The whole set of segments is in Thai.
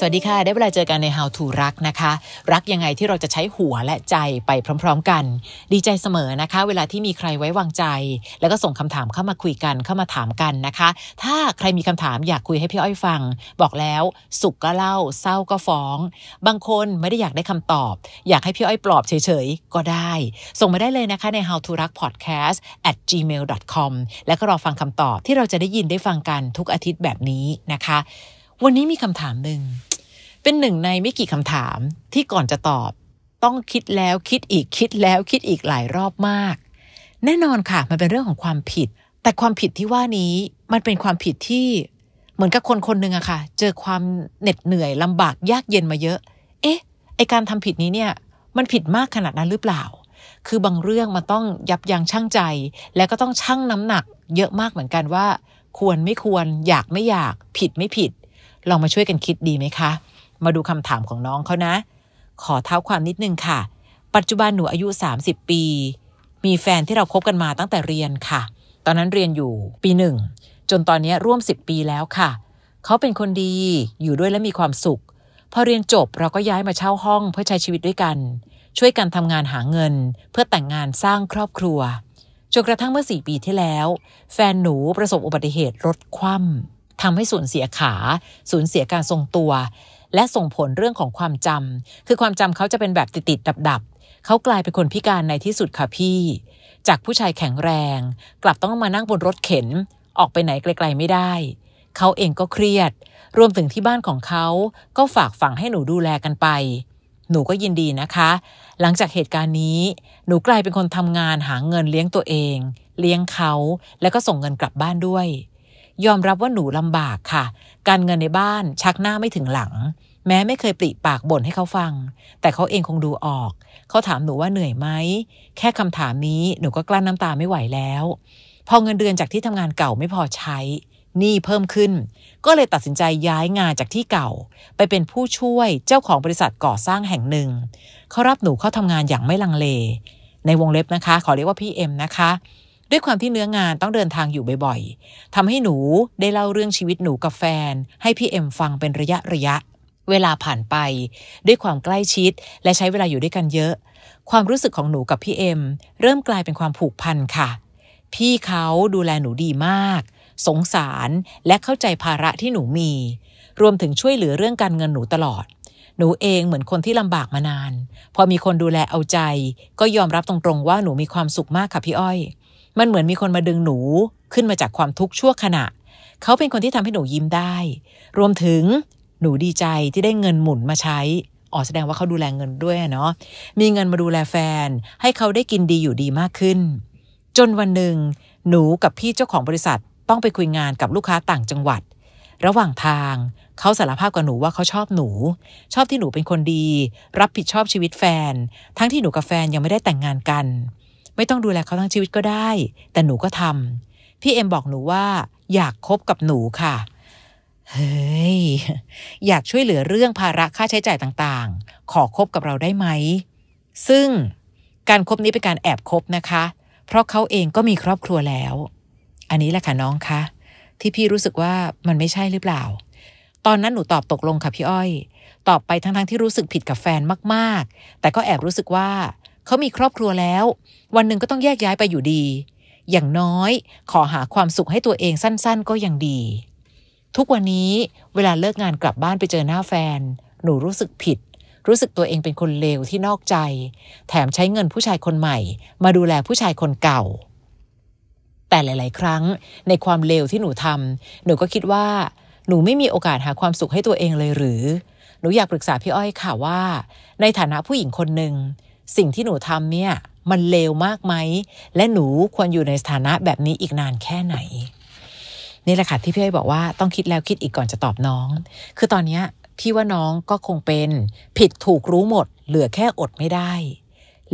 สวัสดีค่ะได้เวลาเจอกันใน How to รักนะคะรักยังไงที่เราจะใช้หัวและใจไปพร้อม ๆ กัน ดีใจเสมอนะคะ เวลาที่มีใครไว้วางใจ แล้วก็ส่งคำถามเข้ามาคุยกันเข้ามาถามกันนะคะ ถ้าใครมีคำถามอยากคุยให้พี่อ้อยฟัง บอกแล้ว สุขก็เล่า เศร้าก็ฟ้อง บางคนไม่ได้อยากได้คำตอบ อยากให้พี่อ้อยปลอบเฉย ๆ ก็ได้ ส่งมาได้เลยนะคะใน How to รัก podcast at gmail com แล้วก็รอฟังคำตอบที่เราจะได้ยินได้ฟังกันทุกอาทิตย์แบบนี้นะคะ วันนี้มีคำถามหนึ่งเป็นหนึ่งในไม่กี่คำถามที่ก่อนจะตอบ ต้องคิดแล้วคิดอีกคิดแล้วคิดอีกหลายรอบมาก แน่นอนค่ะมันเป็นเรื่องของความผิด แต่ความผิดที่ว่านี้มันเป็นความผิดที่ เหมือนกับคนคนหนึ่งอะค่ะ เจอความเหน็ดเหนื่อยลำบากยากเย็นมาเยอะ เอ๊ะไอการทำผิดนี้เนี่ย มันผิดมากขนาดนั้นหรือเปล่า คือบางเรื่องมันต้องยับยั้งชั่งใจ แล้วก็ต้องชั่งน้ำหนัก เยอะมากเหมือนกันว่า ควรไม่ควรอยากไม่อยากผิดไม่ผิด ลองมาช่วยกันคิดดีไหมคะมาดูคำถามของน้องเขานะ ขอเท้าความนิดนึงค่ะ ปัจจุบันหนูอายุ 30 ปี มีแฟนที่เราคบกันมาตั้งแต่เรียนค่ะ ตอนนั้นเรียนอยู่ปีหนึ่ง จนตอนนี้ร่วม10ปีแล้วค่ะ เขาเป็นคนดี อยู่ด้วยและมีความสุข พอเรียนจบเราก็ย้ายมาเช่าห้องเพื่อใช้ชีวิตด้วยกัน ช่วยกันทำงานหาเงิน เพื่อแต่งงานสร้างครอบครัว จนกระทั่งเมื่อสี่ปีที่แล้ว แฟนหนูประสบอุบัติเหตุรถคว่ำทำให้สูญเสียขา สูญเสียการทรงตัวและส่งผลเรื่องของความจำ คือความจำเขาจะเป็นแบบติดติดดับ ๆเขากลายเป็นคนพิการในที่สุดค่ะพี่ จากผู้ชายแข็งแรง กลับต้องมานั่งบนรถเข็น ออกไปไหนไกลๆ ไม่ได้ เขาเองก็เครียด รวมถึงที่บ้านของเขา ก็ฝากฝังให้หนูดูแลกันไป หนูก็ยินดีนะคะ หลังจากเหตุการณ์นี้ หนูกลายเป็นคนทำงานหาเงินเลี้ยงตัวเอง เลี้ยงเขา แล้วก็ส่งเงินกลับบ้านด้วยยอมรับว่าหนูลำบากค่ะ การเงินในบ้านชักหน้าไม่ถึงหลัง แม้ไม่เคยปริปากบ่นให้เขาฟัง แต่เขาเองคงดูออก เขาถามหนูว่าเหนื่อยไหมแค่คำถามนี้หนูก็กลั้นน้ำาตาไม่ไหวแล้ว พอเงินเดือนจากที่ทำงานเก่าไม่พอใช้นี่เพิ่มขึ้น ก็เลยตัดสินใจย้ายงานจากที่เก่า ไปเป็นผู้ช่วยเจ้าของบริษัทก่อสร้างแห่งหนึ่งเขารับหนูเข้าทำงานอย่างไม่ลังเลในวงเล็บนะคะขอเรียกว่าพี่เอ็มนะคะด้วยความที่เนื้องานต้องเดินทางอยู่บ่อยๆทำให้หนูได้เล่าเรื่องชีวิตหนูกับแฟนให้พี่เอ็มฟังเป็นระยะระยะเวลาผ่านไป ด้วยความใกล้ชิดและใช้เวลาอยู่ด้วยกันเยอะ ความรู้สึกของหนูกับพี่เอ็มเริ่มกลายเป็นความผูกพันค่ะ พี่เขาดูแลหนูดีมาก สงสารและเข้าใจภาระที่หนูมี รวมถึงช่วยเหลือเรื่องการเงินหนูตลอด หนูเองเหมือนคนที่ลำบากมานาน พอมีคนดูแลเอาใจ ก็ยอมรับตรงๆ ว่าหนูมีความสุขมากค่ะพี่อ้อยมันเหมือนมีคนมาดึงหนูขึ้นมาจากความทุกข์ชั่วขณะ เขาเป็นคนที่ทำให้หนูยิ้มได้ รวมถึงหนูดีใจที่ได้เงินหมุนมาใช้อ๋อแสดงว่าเขาดูแลเงินด้วยเนาะมีเงินมาดูแลแฟนให้เขาได้กินดีอยู่ดีมากขึ้น จนวันหนึ่งหนูกับพี่เจ้าของบริษัทต้องไปคุยงานกับลูกค้าต่างจังหวัด ระหว่างทางเขาสารภาพกับหนูว่าเขาชอบหนู ชอบที่หนูเป็นคนดี รับผิดชอบชีวิตแฟน ทั้งที่หนูกับแฟนยังไม่ได้แต่งงานกันไม่ต้องดูแลเขาทั้งชีวิตก็ได้ แต่หนูก็ทำพี่เอ็มบอกหนูว่าอยากคบกับหนูค่ะ เฮ้ย อยากช่วยเหลือเรื่องภาระค่าใช้จ่ายต่างๆ ขอคบกับเราได้ไหม ซึ่งการครบนี้เป็นการแอบคบนะคะ เพราะเขาเองก็มีครอบครัวแล้ว อันนี้แหละค่ะน้องคะ ที่พี่รู้สึกว่ามันไม่ใช่หรือเปล่า ตอนนั้นหนูตอบตกลงค่ะพี่อ้อย ตอบไปทั้งๆทที่รู้สึกผิดกับแฟนมาก ๆ แต่ก็แอบรู้สึกว่าเขามีครอบครัวแล้ว วันหนึ่งก็ต้องแยกย้ายไปอยู่ดี อย่างน้อยขอหาความสุขให้ตัวเองสั้นๆก็ยังดี ทุกวันนี้เวลาเลิกงานกลับบ้านไปเจอหน้าแฟน หนูรู้สึกผิด รู้สึกตัวเองเป็นคนเลวที่นอกใจ แถมใช้เงินผู้ชายคนใหม่ มาดูแลผู้ชายคนเก่า แต่หลาย ๆ ครั้งในความเลวที่หนูทำหนูก็คิดว่า หนูไม่มีโอกาสหาความสุขให้ตัวเองเลยหรือ หนูอยากปรึกษาพี่อ้อยค่ะว่า ในฐานะผู้หญิงคนหนึ่งสิ่งที่หนูทำเนี่ยมันเลวมากไหมและหนูควรอยู่ในสถานะแบบนี้อีกนานแค่ไหน นี่แหละค่ะที่พี่อ้บอกว่าต้องคิดแล้วคิดอีกก่อนจะตอบน้อง คือตอนนี้พี่ว่าน้องก็คงเป็นผิดถูกรู้หมดเหลือแค่อดไม่ได้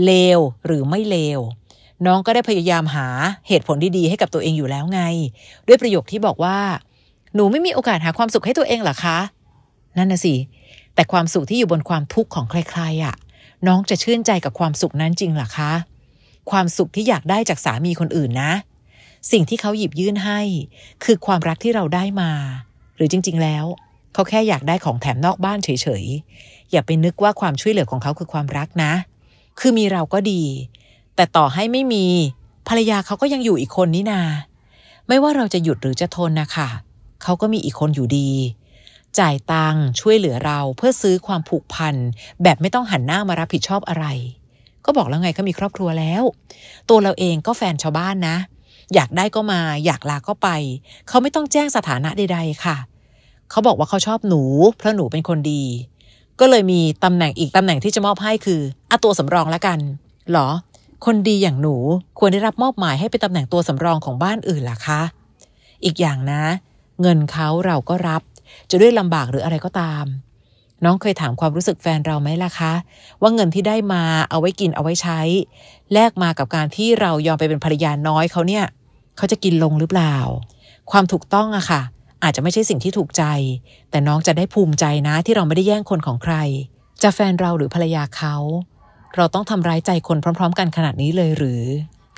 เลวหรือไม่เลว น้องก็ได้พยายามหาเหตุผลดีๆให้กับตัวเองอยู่แล้วไง ด้วยประโยคที่บอกว่า หนูไม่มีโอกาสหาความสุขให้ตัวเองหรอคะ นั่นนะสิแต่ความสุขที่อยู่บนความทุกข์ของใครๆอะ่ะน้องจะชื่นใจกับความสุขนั้นจริงหรอคะความสุขที่อยากได้จากสามีคนอื่นนะ สิ่งที่เขาหยิบยื่นให้ คือความรักที่เราได้มา หรือจริงๆแล้ว เขาแค่อยากได้ของแถมนอกบ้านเฉยๆ อย่าไปนึกว่าความช่วยเหลือของเขาคือความรักนะ คือมีเราก็ดี แต่ต่อให้ไม่มีภรรยาเขาก็ยังอยู่อีกคนนี่นา ไม่ว่าเราจะหยุดหรือจะทนนะคะเขาก็มีอีกคนอยู่ดีจ่ายตังค์ช่วยเหลือเราเพื่อซื้อความผูกพันแบบไม่ต้องหันหน้ามารับผิดชอบอะไร ก็บอกแล้วไงเขามีครอบครัวแล้ว ตัวเราเองก็แฟนชาวบ้านนะ อยากได้ก็มาอยากลา ก็ไปเขาไม่ต้องแจ้งสถานะใด ๆ ค่ะเขาบอกว่าเขาชอบหนูเพราะหนูเป็นคนดี ก็เลยมีตำแหน่งอีกตำแหน่งที่จะมอบให้คืออาตัวสำรองละกัน หรอ คนดีอย่างหนูควรได้รับมอบหมายให้เป็นตำแหน่งตัวสำรองของบ้านอื่นล่ะคะ อีกอย่างนะ เงินเขาเราก็รับจะด้วยลำบากหรืออะไรก็ตาม น้องเคยถามความรู้สึกแฟนเราไหมล่ะคะ ว่าเงินที่ได้มาเอาไว้กินเอาไว้ใช้แลกมากับการที่เรายอมไปเป็นภรรยาน้อยเขาเนี่ยเขาจะกินลงหรือเปล่า ความถูกต้องอะค่ะอาจจะไม่ใช่สิ่งที่ถูกใจ แต่น้องจะได้ภูมิใจนะที่เราไม่ได้แย่งคนของใคร จะแฟนเราหรือภรรยาเขา เราต้องทำร้ายใจคนพร้อม ๆ กันขนาดนี้เลยหรือ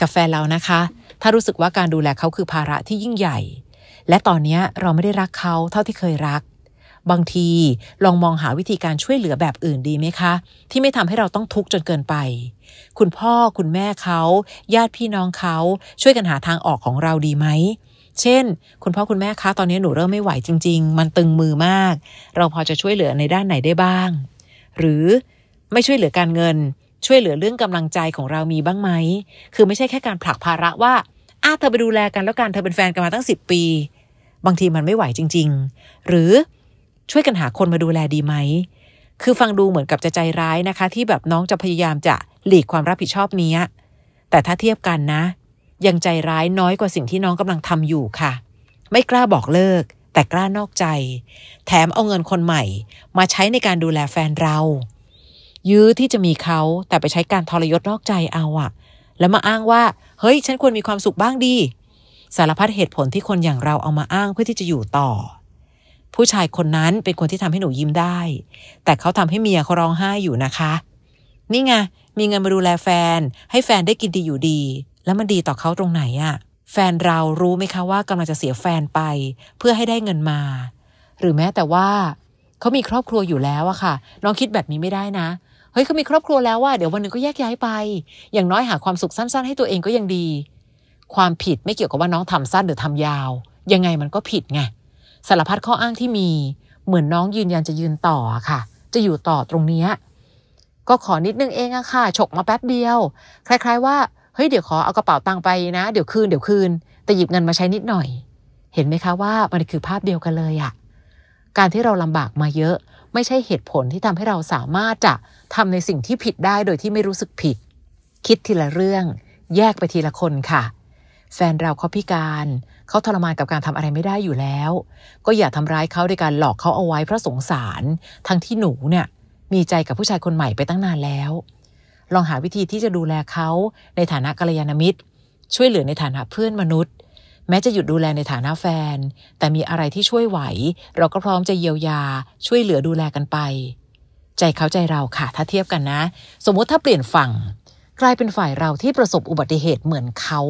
กับแฟนเรานะคะ ถ้ารู้สึกว่าการดูแลเขาคือภาระที่ยิ่งใหญ่และตอนนี้เราไม่ได้รักเขาเท่าที่เคยรัก บางทีลองมองหาวิธีการช่วยเหลือแบบอื่นดีไหมคะ ที่ไม่ทำให้เราต้องทุกข์จนเกินไป คุณพ่อคุณแม่เขา ญาติพี่น้องเขา ช่วยกันหาทางออกของเราดีไหม เช่น คุณพ่อ คุณแม่คะตอนนี้หนูเริ่มไม่ไหวจริงๆ มันตึงมือมาก เราพอจะช่วยเหลือในด้านไหนได้บ้าง หรือไม่ช่วยเหลือการเงิน ช่วยเหลือเรื่องกำลังใจของเรามีบ้างไหม คือไม่ใช่แค่การผลักภาระว่าอาเธอไปดูแลกันแล้วกันเธอเป็นแฟนกันมาตั้งสิบปี บางทีมันไม่ไหวจริงๆ หรือช่วยกันหาคนมาดูแลดีไหม คือฟังดูเหมือนกับจะใจร้ายนะคะ ที่แบบน้องจะพยายามจะหลีกความรับผิดชอบนี้แต่ถ้าเทียบกันนะ ยังใจร้ายน้อยกว่าสิ่งที่น้องกำลังทำอยู่ค่ะ ไม่กล้าบอกเลิกแต่กล้านอกใจ แถมเอาเงินคนใหม่ มาใช้ในการดูแลแฟนเรา ยื้อที่จะมีเขาแต่ไปใช้การทรยศนอกใจเอาอะแล้วมาอ้างว่าเฮ้ย ฉันควรมีความสุขบ้างดี สารพัดเหตุผลที่คนอย่างเราเอามาอ้างเพื่อที่จะอยู่ต่อ ผู้ชายคนนั้นเป็นคนที่ทำให้หนูยิ้มได้ แต่เขาทำให้เมียเขาร้องไห้อยู่นะคะ นี่ไงมีเงินมาดูแลแฟน ให้แฟนได้กินดีอยู่ดี แล้วมันดีต่อเขาตรงไหนอะแฟนเรารู้ไหมคะว่ากำลังจะเสียแฟนไปเพื่อให้ได้เงินมา หรือแม้แต่ว่า เขามีครอบครัวอยู่แล้วอะค่ะ น้องคิดแบบนี้ไม่ได้นะเฮ้ยเขามีครอบครัวแล้วว่าเดี๋ยววันหนึ่งก็แยกย้ายไป อย่างน้อยหาความสุขสั้นๆ ให้ตัวเองก็ยังดี ความผิดไม่เกี่ยวกับว่าน้องทำสั้นหรือทำยาว ยังไงมันก็ผิดไงสารพัดข้ออ้างที่มี เหมือนน้องยืนยันจะยืนต่อค่ะ จะอยู่ต่อตรงเนี้ย ก็ขอนิดนึงเองอะค่ะ ฉกมาแป๊บเดียว คล้าย ๆว่าเฮ้ยเดี๋ยวขอเอากระเป๋าตังค์ไปนะเดี๋ยวคืนเดี๋ยวคืนแต่หยิบเงินมาใช้นิดหน่อย เห็นไหมคะว่ามันคือภาพเดียวกันเลยอะการที่เราลำบากมาเยอะไม่ใช่เหตุผลที่ทำให้เราสามารถจะทำในสิ่งที่ผิดได้โดยที่ไม่รู้สึกผิด คิดทีละเรื่องแยกไปทีละคนค่ะ แฟนเราเขาพิการ เขาทรมานกับการทำอะไรไม่ได้อยู่แล้ว ก็อย่าทำร้ายเขาด้วยการหลอกเขาเอาไว้เพราะสงสาร ทั้งที่หนูเนี่ยมีใจกับผู้ชายคนใหม่ไปตั้งนานแล้ว ลองหาวิธีที่จะดูแลเขาในฐานะกัลยาณมิตร ช่วยเหลือในฐานะเพื่อนมนุษย์ม้จะหยุดดูแลในฐานะแฟน แต่มีอะไรที่ช่วยไหว เราก็พร้อมจะเยียวยาช่วยเหลือดูแลกันไป ใจเขาใจเราค่ะ ถ้าเทียบกันนะ สมมุติถ้าเปลี่ยนฝั่ง กลายเป็นฝ่ายเราที่ประสบอุบัติเหตุเหมือนเขา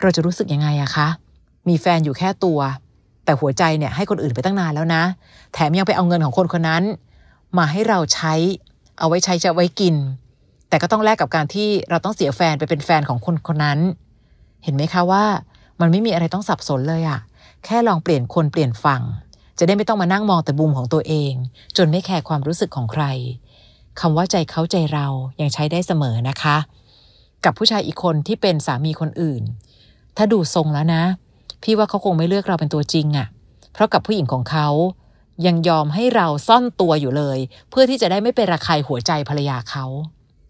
เราจะรู้สึกยังไงอะคะ มีแฟนอยู่แค่ตัว แต่หัวใจเนี่ยให้คนอื่นไปตั้งนานแล้วนะ แถมยังไปเอาเงินของคนคนนั้น มาให้เราใช้ เอาไว้ใช้จะไว้กิน แต่ก็ต้องแลกกับการที่เราต้องเสียแฟนไปเป็นแฟนของคนคนนั้น เห็นไหมคะว่ามันไม่มีอะไรต้องสับสนเลยอะแค่ลองเปลี่ยนคนเปลี่ยนฝั่งจะได้ไม่ต้องมานั่งมองแต่บุมของตัวเอง จนไม่แคร์ความรู้สึกของใครคำว่าใจเขาใจเรายังใช้ได้เสมอนะคะ กับผู้ชายอีกคนที่เป็นสามีคนอื่น ถ้าดูทรงแล้วนะ พี่ว่าเขาคงไม่เลือกเราเป็นตัวจริงอะ่ะ เพราะกับผู้หญิงของเขายังยอมให้เราซ่อนตัวอยู่เลย เพื่อที่จะได้ไม่ไประคายหัวใจภรรยาเขา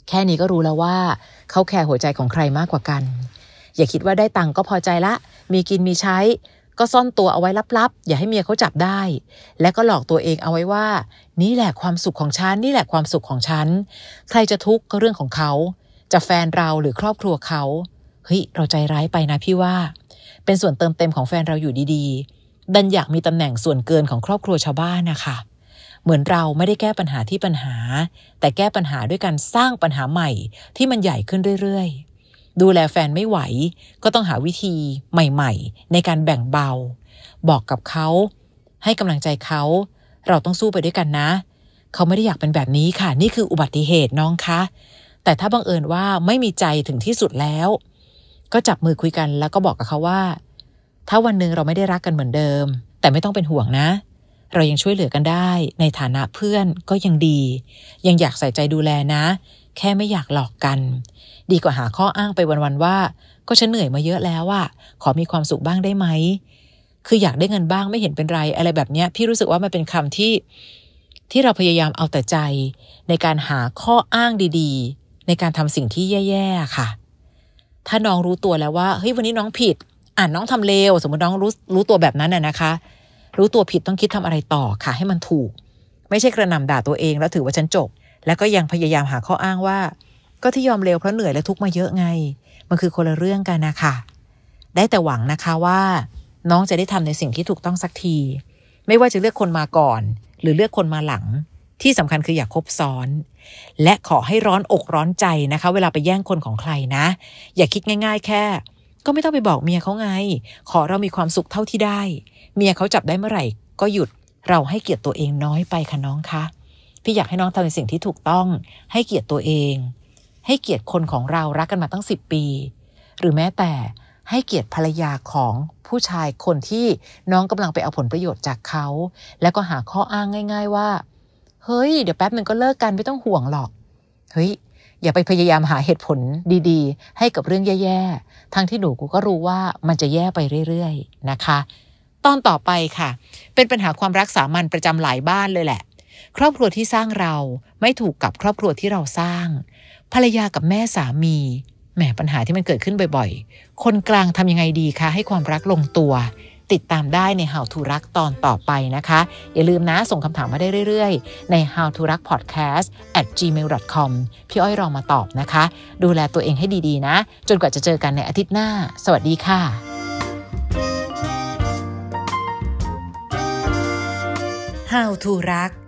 แค่นี้ก็รู้แล้วว่า เขาแคร์หัวใจของใครมากกว่ากันอย่าคิดว่าได้ตังค์ก็พอใจละ มีกินมีใช้ ก็ซ่อนตัวเอาไว้ลับๆ อย่าให้เมียเขาจับได้ และก็หลอกตัวเองเอาไว้ว่า นี่แหละ ความสุขของฉัน นี่แหละความสุขของฉัน ใครจะทุกข์ก็เรื่องของเขา จะแฟนเราหรือครอบครัวเขาเฮ้ยเราใจร้ายไปนะพี่ว่า เป็นส่วนเติมเต็มของแฟนเราอยู่ดีๆ ดันอยากมีตำแหน่งส่วนเกินของครอบครัวชาวบ้านนะคะเหมือนเราไม่ได้แก้ปัญหาที่ปัญหา แต่แก้ปัญหาด้วยการสร้างปัญหาใหม่ ที่มันใหญ่ขึ้นเรื่อยๆดูแลแฟนไม่ไหวก็ต้องหาวิธีใหม่ๆ ในการแบ่งเบา บอกกับเขา ให้กำลังใจเขา เราต้องสู้ไปด้วยกันนะ เขาไม่ได้อยากเป็นแบบนี้ค่ะ นี่คืออุบัติเหตุน้องคะ แต่ถ้าบังเอิญว่าไม่มีใจถึงที่สุดแล้ว ก็จับมือคุยกันแล้วก็บอกกับเขาว่า ถ้าวันหนึ่งเราไม่ได้รักกันเหมือนเดิม แต่ไม่ต้องเป็นห่วงนะ เรายังช่วยเหลือกันได้ในฐานะเพื่อนก็ยังดี ยังอยากใส่ใจดูแลนะ แค่ไม่อยากหลอกกันดีกว่าหาข้ออ้างไปวันว่า ก็ฉันเหนื่อยมาเยอะแล้วอ่ะขอมีความสุขบ้างได้ไหม คืออยากได้เงินบ้างไม่เห็นเป็นไรอะไรแบบเนี้ยพี่รู้สึกว่ามันเป็นคำที่ที่เราพยายามเอาแต่ใจ ในการหาข้ออ้างดี ๆ ในการทำสิ่งที่แย่ๆค่ะ ถ้าน้องรู้ตัวแล้วว่าเฮ้ยวันนี้น้องผิดอ่านน้องทำเลว สมมติน้องรู้รู้ตัวแบบนั้นน่ะนะคะ รู้ตัวผิดต้องคิดทำอะไรต่อค่ะ ให้มันถูก ไม่ใช่กระหน่าด่าตัวเอง แล้วถือว่าฉันจบ แล้วก็ยังพยายามหาข้ออ้างว่าก็ที่ยอมเลวเพราะเหนื่อยและทุกข์มาเยอะไง มันคือคนละเรื่องกันนะคะได้แต่หวังนะคะว่าน้องจะได้ทำในสิ่งที่ถูกต้องสักที ไม่ว่าจะเลือกคนมาก่อน หรือเลือกคนมาหลัง ที่สำคัญคืออย่าคบซ้อน และขอให้ร้อนอกร้อนใจนะคะเวลาไปแย่งคนของใครนะ อย่าคิดง่าย ๆ แค่ ก็ไม่ต้องไปบอกเมียเขาไง ขอเรามีความสุขเท่าที่ได้ เมียเขาจับได้เมื่อไหร่ ก็หยุด เราให้เกียรติตัวเองน้อยไปค่ะน้องคะ พี่อยากให้น้องทำในสิ่งที่ถูกต้อง ให้เกียรติตัวเองให้เกียรติคนของเรารักกันมาตั้งสิบปี หรือแม้แต่ให้เกียรติภรรยาของผู้ชายคนที่น้องกำลังไปเอาผลประโยชน์จากเขา แล้วก็หาข้ออ้างง่ายๆว่า เฮ้ย เดี๋ยวแป๊บหนึ่งก็เลิกกัน ไม่ต้องห่วงหรอก เฮ้ย อย่าไปพยายามหาเหตุผลดีๆ ให้กับเรื่องแย่ๆ ทั้งที่หนูกูก็รู้ว่ามันจะแย่ไปเรื่อยๆ นะคะ ตอนต่อไปค่ะ เป็นปัญหาความรักสามัญประจำหลายบ้านเลยแหละ ครอบครัวที่สร้างเราไม่ถูกกับครอบครัวที่เราสร้างภรรยากับแม่สามีแหมปัญหาที่มันเกิดขึ้นบ่อยๆ คนกลางทำยังไงดีคะ ให้ความรักลงตัว ติดตามได้ใน How to รักตอนต่อไปนะคะ อย่าลืมนะ ส่งคำถามมาได้เรื่อยๆ ใน How to รัก podcast at gmail com พี่อ้อยรอมาตอบนะคะ ดูแลตัวเองให้ดีๆนะ จนกว่าจะเจอกันในอาทิตย์หน้า สวัสดีค่ะ How to รัก